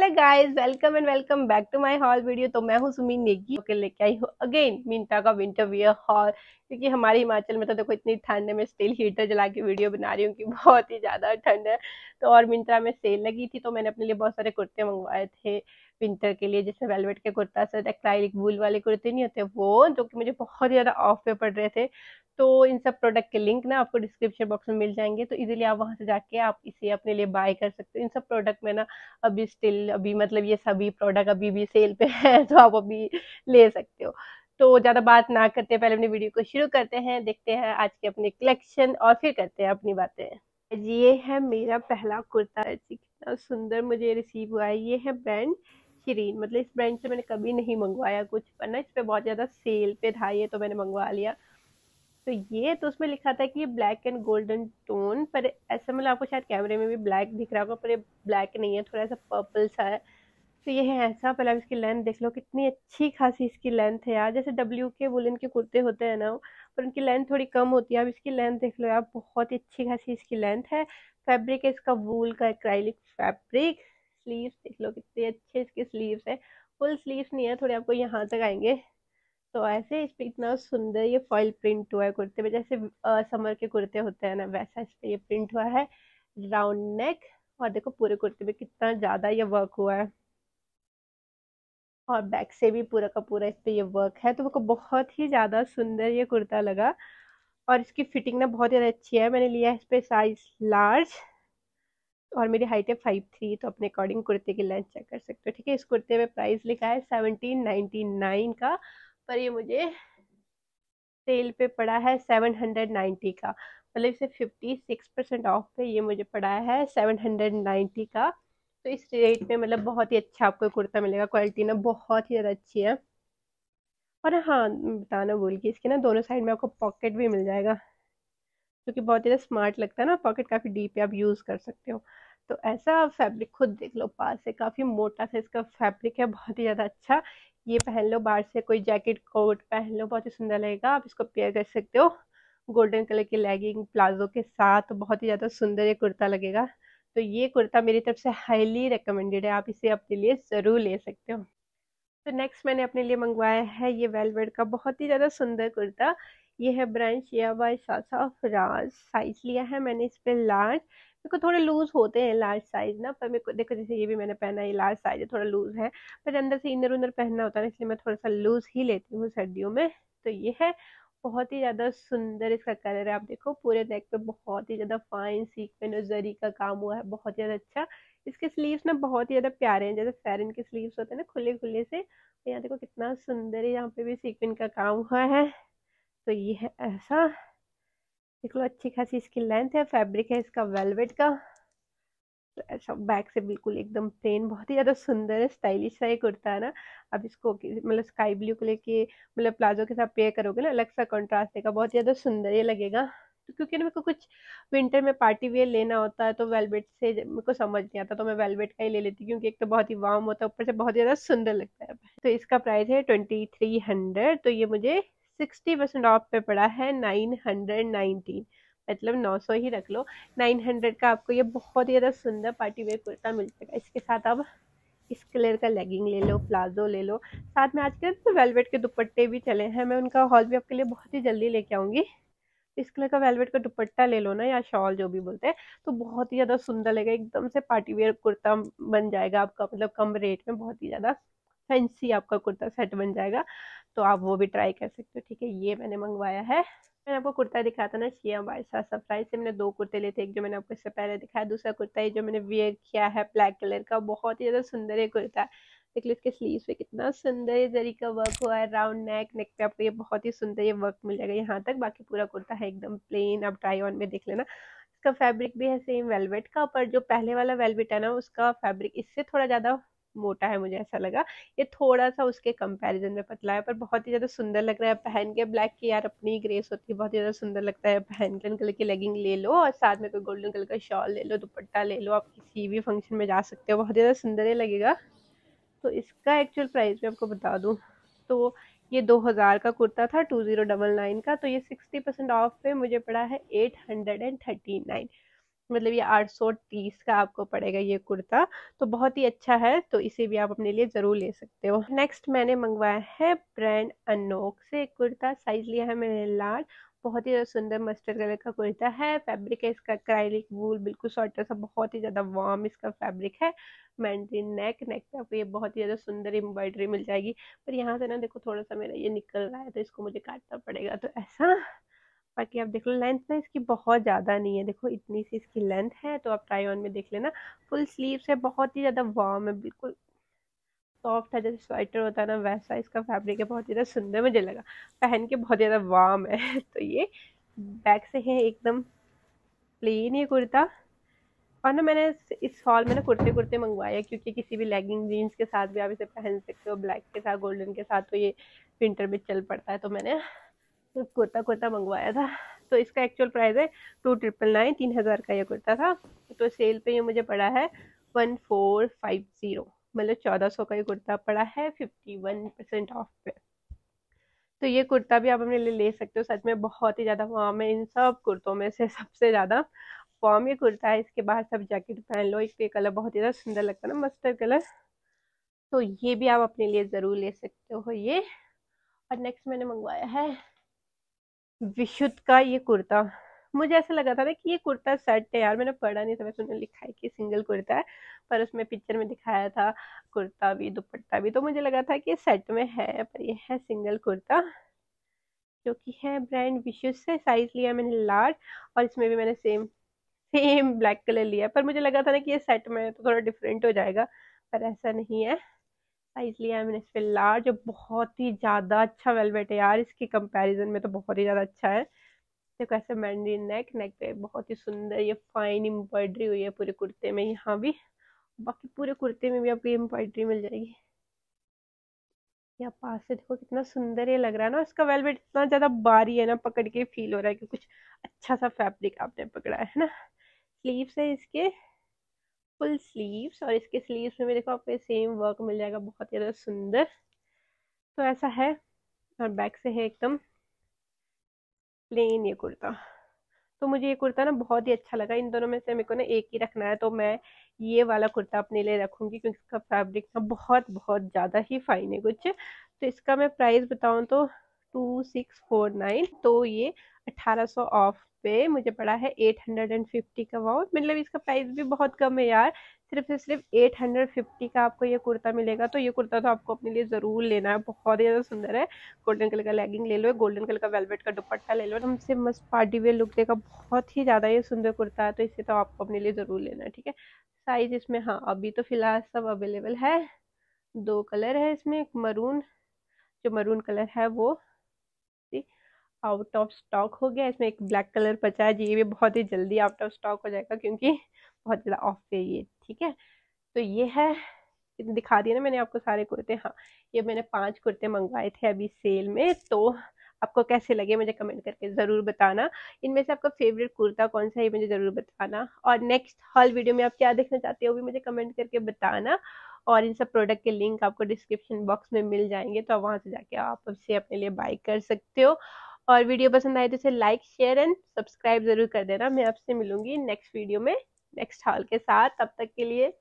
hello guys welcome and welcome back to my haul video तो मैं हूँ Sumin Negi okay लेके आई हूँ अगेन मिंटा का विंटर वियर हॉल क्योंकि हमारे हिमाचल में तो देखो इतनी ठंड है मैं स्टील हीटर जला के वीडियो बना रही हूँ कि बहुत ही ज़्यादा ठंड है तो और मिंत्रा में सेल लगी थी तो मैंने अपने लिए बहुत सारे कुर्ते मंगवाए थे विंटर के लिए जैसे वेलवेट के कुर्ता सेट एक्राइलिक वूल वाले कुर्ते नहीं होते वो जो कि मुझे बहुत ज़्यादा ऑफ पे पड़ रहे थे तो इन सब प्रोडक्ट के लिंक ना आपको डिस्क्रिप्शन बॉक्स में मिल जाएंगे तो इजीली आप वहाँ से जाके आप इसे अपने लिए बाय कर सकते हो इन सब प्रोडक्ट में ना अभी स्टिल अभी मतलब ये सभी प्रोडक्ट अभी भी सेल पे है तो आप अभी ले सकते हो तो ज़्यादा बात ना करते पहले अपनी वीडियो को शुरू करते हैं देखते हैं आज के अपने कलेक्शन और फिर करते हैं अपनी बातें ये है मेरा पहला कुर्ता जी कितना सुंदर मुझे रिसीव हुआ है ये है ब्रांड शिरीन मतलब इस ब्रांड से मैंने कभी नहीं मंगवाया कुछ पर ना इस पर बहुत ज़्यादा सेल पे था ये तो मैंने मंगवा लिया तो ये तो उसमें लिखा था कि ये ब्लैक एंड गोल्डन टोन पर ऐसा मतलब आपको शायद कैमरे में भी ब्लैक दिख रहा होगा पर ये ब्लैक नहीं है थोड़ा सा पर्पल सा है तो ये है ऐसा पहले आप इसकी लेंथ देख लो कितनी अच्छी खासी इसकी लेंथ है यार जैसे डब्ल्यू के वुलन के कुर्ते होते हैं ना पर उनकी लेंथ थोड़ी कम होती है आप इसकी लेंथ देख लो यार बहुत ही अच्छी खासी इसकी लेंथ है फैब्रिक है इसका वूल का एक्राइलिक फैब्रिक स्लीव्स देख लो कितने अच्छे इसके स्लीव्स है फुल स्लीव्स नहीं है थोड़े आपको यहाँ तक आएंगे तो ऐसे इस पर इतना सुंदर ये फॉइल प्रिंट हुआ है कुर्ते में जैसे आ, समर के कुर्ते होते हैं ना वैसा इस पर ये प्रिंट हुआ है राउंड नेक और देखो पूरे कुर्ते में कितना ज़्यादा ये वर्क हुआ है और बैक से भी पूरा का पूरा इस पर ये वर्क है तो मेरे को बहुत ही ज़्यादा सुंदर ये कुर्ता लगा और इसकी फिटिंग ना बहुत ज़्यादा अच्छी है मैंने लिया है इस पर साइज़ लार्ज और मेरी हाइट है फाइव थ्री तो अपने अकॉर्डिंग कुर्ते की लेंथ चेक कर सकते हो ठीक है इस कुर्ते में प्राइस लिखा है सेवनटीन नाइन्टी नाइन का पर ये मुझे सेल पे पड़ा है सेवन हंड्रेड नाइन्टी का मतलब इसे फिफ्टी सिक्स परसेंट ऑफ पे ये मुझे पड़ा है सेवन हंड्रेड नाइन्टी का तो इस रेट में मतलब बहुत ही अच्छा आपको कुर्ता मिलेगा क्वालिटी ना बहुत ही ज़्यादा अच्छी है और हाँ बताना भूल गई इसके ना दोनों साइड में आपको पॉकेट भी मिल जाएगा क्योंकि बहुत ज़्यादा स्मार्ट लगता है ना पॉकेट काफ़ी डीप है आप यूज़ कर सकते हो तो ऐसा आप फैब्रिक खुद देख लो पास से काफ़ी मोटा सा इसका फैब्रिक है बहुत ही ज़्यादा अच्छा ये पहन लो बाहर से कोई जैकेट कोट पहन लो बहुत ही सुंदर लगेगा आप इसको पेयर कर सकते हो गोल्डन कलर की लेगिंग प्लाजो के साथ बहुत ही ज़्यादा सुंदर ये कुर्ता लगेगा तो ये कुर्ता मेरी तरफ से हाईली रिकमेंडेड है आप इसे अपने लिए ज़रूर ले सकते हो तो नेक्स्ट मैंने अपने लिए मंगवाया है ये वेलवेड का बहुत ही ज़्यादा सुंदर कुर्ता ये है ब्रांड शिया बाय शासा साइज लिया है मैंने इस पर लार्ज मेरे को थोड़े लूज होते हैं लार्ज साइज ना पर मेरे को देखो जैसे ये भी मैंने पहना है लार्ज साइज है थोड़ा लूज है पर अंदर से इनर उनर पहनना होता है इसलिए मैं थोड़ा सा लूज ही लेती हूँ सर्दियों में तो ये है बहुत ही ज़्यादा सुंदर इसका कलर है आप देखो पूरे नेक पे बहुत ही ज़्यादा फाइन सीक्वेंस और जरी का काम हुआ है बहुत ही ज़्यादा अच्छा इसके स्लीव्स ना बहुत ही ज़्यादा प्यारे हैं जैसे फैरन के स्लीव्स होते हैं ना खुले खुले से तो यहाँ देखो कितना सुंदर है यहाँ पे भी सीक्वेंस का काम हुआ है तो ये है ऐसा देख लो अच्छी खासी इसकी लेंथ है फैब्रिक है इसका वेलवेट का तो ऐसा बैक से बिल्कुल एकदम प्लेन बहुत ही ज़्यादा सुंदर है स्टाइलिश सा ये कुर्ता है ना अब इसको मतलब स्काई ब्लू कलर के मतलब प्लाजो के साथ पेयर करोगे ना अलग सा कॉन्ट्रास्ट देगा बहुत ही ज़्यादा सुंदर ये लगेगा तो क्योंकि ना मेरे को कुछ विंटर में पार्टी वेयर लेना होता है तो वेलवेट से मेरे को समझ नहीं आता तो मैं वेलवेट का ही ले लेती क्योंकि एक तो बहुत ही वार्म होता है ऊपर से बहुत ज़्यादा सुंदर लगता है तो इसका प्राइस है ट्वेंटी थ्री हंड्रेड तो ये मुझे सिक्सटी परसेंट ऑफ पे पड़ा है नाइन हंड्रेड नाइनटीन मतलब 900 ही रख लो 900 का आपको ये बहुत ज़्यादा सुंदर पार्टी वेयर कुर्ता मिल जाएगा इसके साथ आप इस कलर का लेगिंग ले लो प्लाजो ले लो साथ में आजकल तो वेलवेट के दुपट्टे भी चले हैं मैं उनका हॉल भी आपके लिए बहुत ही जल्दी लेके आऊँगी इस कलर का वेलवेट का दुपट्टा ले लो ना या शॉल जो भी बोलते हैं तो बहुत ही ज़्यादा सुंदर लगेगा एकदम से पार्टी वेयर कुर्ता बन जाएगा आपका मतलब कम रेट में बहुत ही ज़्यादा फैंसी आपका कुर्ता सेट बन जाएगा तो आप वो भी ट्राई कर सकते हो ठीक है ये मैंने मंगवाया है मैंने आपको कुर्ता दिखाया था ना ये हमारे साथ सरप्राइज से मैंने दो कुर्ते लिए थे एक जो मैंने आपको इससे पहले दिखाया दूसरा कुर्ता ये जो मैंने वेयर किया है ब्लैक कलर का बहुत ही ज़्यादा सुंदर है कुर्ता देख लो इसके स्लीव पे कितना सुंदर ये जरी का वर्क हुआ है राउंड नेक नेक पे आपको ये बहुत ही सुंदर ये वर्क मिल जाएगा यहाँ तक बाकी पूरा कुर्ता है एकदम प्लेन आप ट्राई ऑन में देख लेना इसका फैब्रिक भी है सेम वेलवेट का पर जो पहले वाला वेलवेट है ना उसका फैब्रिक इससे थोड़ा ज़्यादा मोटा है मुझे ऐसा लगा ये थोड़ा सा उसके कंपैरिजन में पतला है पर बहुत ही ज़्यादा सुंदर लग रहा है पहन के ब्लैक की यार अपनी ग्रेस होती है बहुत ही ज़्यादा सुंदर लगता है पहन के कलर की लेगिंग ले लो और साथ में कोई गोल्डन कलर का शॉल ले लो दुपट्टा ले लो आप किसी भी फंक्शन में जा सकते हो बहुत ज़्यादा सुंदर ही लगेगा तो इसका एक्चुअल प्राइस मैं आपको बता दूँ तो ये 2000 का कुर्ता था 2099 का तो ये 60 परसेंट ऑफ पे मुझे पड़ा है 839 मतलब ये आठ सौ तीस का आपको पड़ेगा ये कुर्ता तो बहुत ही अच्छा है तो इसे भी आप अपने लिए ज़रूर ले सकते हो नेक्स्ट मैंने मंगवाया है ब्रांड अनोक से एक कुर्ता साइज़ लिया है मैंने लार्ज बहुत ही ज़्यादा सुंदर मस्टर्ड कलर का कुर्ता है फैब्रिक है इसका क्राइलिक वूल बिल्कुल सॉटर सा बहुत ही ज़्यादा वार्म इसका फैब्रिक है मैंड्रीन नेक नेक पे आपको ये बहुत ही ज़्यादा सुंदर एम्ब्रॉयडरी मिल जाएगी पर यहाँ से ना देखो थोड़ा सा मेरा ये निकल रहा है तो इसको मुझे काटना पड़ेगा तो ऐसा बाकी आप देख लो लेंथ ना इसकी बहुत ज़्यादा नहीं है देखो इतनी सी इसकी लेंथ है तो आप ट्राई ऑन में देख लेना फुल स्लीव्स है बहुत ही ज़्यादा वार्म है बिल्कुल सॉफ्ट है जैसे स्वेटर होता है ना वैसा इसका फैब्रिक है बहुत ज़्यादा सुंदर मुझे लगा पहन के बहुत ज़्यादा वार्म है तो ये बैक से है एकदम प्लेन ये कुर्ता और ना मैंने इस हॉल में ना कुर्ते कुर्ते मंगवाए क्योंकि किसी भी लेगिंग जीन्स के साथ भी आप इसे पहन सकते हो ब्लैक के साथ गोल्डन के साथ तो ये विंटर में चल पड़ता है तो मैंने कुर्ता कुर्ता मंगवाया था तो इसका एक्चुअल प्राइस है टू ट्रिपल नाइन तीन हज़ार का ये कुर्ता था तो सेल पे ये मुझे पड़ा है वन फोर फाइव ज़ीरो मतलब चौदह सौ का ये कुर्ता पड़ा है फिफ्टी वन परसेंट ऑफ पे तो ये कुर्ता भी आप अपने लिए ले सकते हो सच में बहुत ही ज़्यादा फॉर्म है इन सब कुर्तों में से सबसे ज़्यादा फॉर्म ये कुर्ता है इसके बाहर सब जैकेट पहन लो इसके कलर बहुत ही ज़्यादा सुंदर लगता है ना मस्टर कलर तो ये भी आप अपने लिए ज़रूर ले सकते हो ये और नेक्स्ट मैंने मंगवाया है विशुद्ध का ये कुर्ता मुझे ऐसा लगा था ना कि ये कुर्ता सेट है यार मैंने पढ़ा नहीं था वैसे उन्होंने लिखा है कि सिंगल कुर्ता है पर उसमें पिक्चर में दिखाया था कुर्ता भी दुपट्टा भी तो मुझे लगा था कि सेट में है पर ये है सिंगल कुर्ता जो कि है ब्रांड विशुद्ध से साइज लिया मैंने लार्ज और इसमें भी मैंने सेम सेम ब्लैक कलर लिया पर मुझे लगा था ना कि ये सेट में तो थोड़ा डिफरेंट हो जाएगा पर ऐसा नहीं है साइज़ लिया है मैंने इस पर लार्ज जो बहुत ही ज़्यादा अच्छा वेलवेट है यार इसके कंपैरिजन में तो बहुत ही ज़्यादा अच्छा है देखो ऐसे मैंडी नेक नेक पे बहुत ही सुंदर ये फाइन एम्ब्रॉयडरी हुई है पूरे कुर्ते में यहाँ भी बाकी पूरे कुर्ते में भी आपको एम्ब्रॉयडरी मिल जाएगी या पास से देखो कितना सुंदर ये लग रहा है ना इसका वेलवेट इतना ज़्यादा बारी है ना पकड़ के फील हो रहा है कि कुछ अच्छा सा फैब्रिक आपने पकड़ा है ना स्लीव्स है इसके फुल स्लीव्स और इसके स्लीव्स में मेरे को आपको सेम वर्क मिल जाएगा बहुत ज़्यादा सुंदर तो ऐसा है और बैक से है एकदम प्लेन ये कुर्ता तो मुझे ये कुर्ता ना बहुत ही अच्छा लगा इन दोनों में से मेरे को ना एक ही रखना है तो मैं ये वाला कुर्ता अपने लिए रखूँगी क्योंकि इसका फैब्रिक ना बहुत बहुत ज़्यादा ही फाइन है कुछ तो इसका मैं प्राइस बताऊँ तो टू सिक्स फोर नाइन तो ये 1800 ऑफ पे मुझे पड़ा है 850 का वाउट मतलब इसका प्राइस भी बहुत कम है यार सिर्फ से सिर्फ 850 का आपको ये कुर्ता मिलेगा तो ये कुर्ता तो आपको अपने लिए ज़रूर लेना है बहुत ही ज़्यादा सुंदर है गोल्डन कलर का लेगिंग ले लो गोल्डन कलर का वेलवेट का दुपट्टा ले लो हमसे मस्त पार्टी वेयर लुक देगा बहुत ही ज़्यादा ये सुंदर कुर्ता है तो इसे तो आपको अपने लिए ज़रूर लेना है ठीक है साइज इसमें हाँ अभी तो फ़िलहाल सब अवेलेबल है दो कलर है इसमें एक मरून जो मरून कलर है वो आउट ऑफ स्टॉक हो गया इसमें एक ब्लैक कलर बचा है ये भी बहुत ही जल्दी आउट ऑफ स्टॉक हो जाएगा क्योंकि बहुत ज़्यादा ऑफ है ये ठीक है तो ये है दिखा दिया ना मैंने आपको सारे कुर्ते हाँ ये मैंने पांच कुर्ते मंगवाए थे अभी सेल में तो आपको कैसे लगे मुझे कमेंट करके ज़रूर बताना इनमें से आपका फेवरेट कुर्ता कौन सा है मुझे ज़रूर बताना और नेक्स्ट हॉल वीडियो में आप क्या देखना चाहते हो वो भी मुझे कमेंट करके बताना और इन सब प्रोडक्ट के लिंक आपको डिस्क्रिप्शन बॉक्स में मिल जाएंगे तो आप वहाँ से जाके आप उससे अपने लिए बाई कर सकते हो और वीडियो पसंद आए तो इसे लाइक शेयर एंड सब्सक्राइब ज़रूर कर देना मैं आपसे मिलूंगी नेक्स्ट वीडियो में नेक्स्ट हॉल के साथ तब तक के लिए